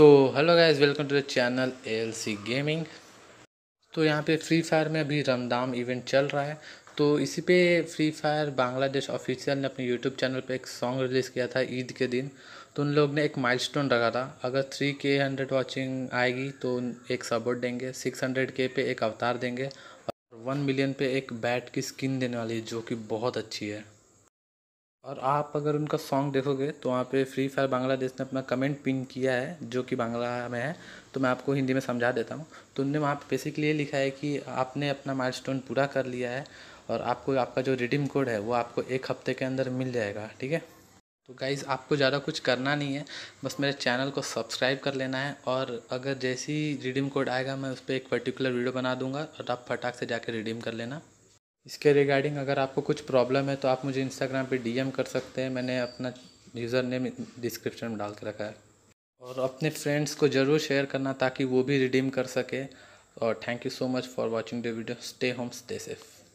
so hello guys welcome to the channel C gaming तो यहाँ पे फ्री फायर में अभी रमदाम इवेंट चल रहा है तो इसी पे फ्री फायर बांग्लादेश ऑफिशियल ने अपने यूट्यूब चैनल पे एक सॉन्ग रिलीज़ किया था ईद के दिन तो उन लोग ने एक माइलस्टोन रखा था अगर थ्री के हंड्रेड वॉचिंग आएगी तो एक सपोर्ट देंगे सिक्स हंड्रेड के पे एक अवतार देंगे और वन मिलियन पे एक बैट की स्किन देने वाली है जो कि बहुत अच्छी है और आप अगर उनका सॉन्ग देखोगे तो वहाँ पे फ्री फायर बांग्लादेश ने अपना कमेंट पिन किया है जो कि बांग्ला में है तो मैं आपको हिंदी में समझा देता हूँ तो उनने वहाँ पे बेसिकली ये लिखा है कि आपने अपना माइल पूरा कर लिया है और आपको आपका जो रिडीम कोड है वो आपको एक हफ्ते के अंदर मिल जाएगा ठीक है तो गाइज़ आपको ज़्यादा कुछ करना नहीं है बस मेरे चैनल को सब्सक्राइब कर लेना है और अगर जैसी रिडीम कोड आएगा मैं उस पर एक पर्टिकुलर वीडियो बना दूंगा और आप फटाक से जाके रिडीम कर लेना इसके रिगार्डिंग अगर आपको कुछ प्रॉब्लम है तो आप मुझे इंस्टाग्राम पे डीएम कर सकते हैं मैंने अपना यूज़र नेम डिस्क्रिप्शन में डाल के रखा है और अपने फ्रेंड्स को ज़रूर शेयर करना ताकि वो भी रिडीम कर सके और thank you so much for watching the video stay home stay safe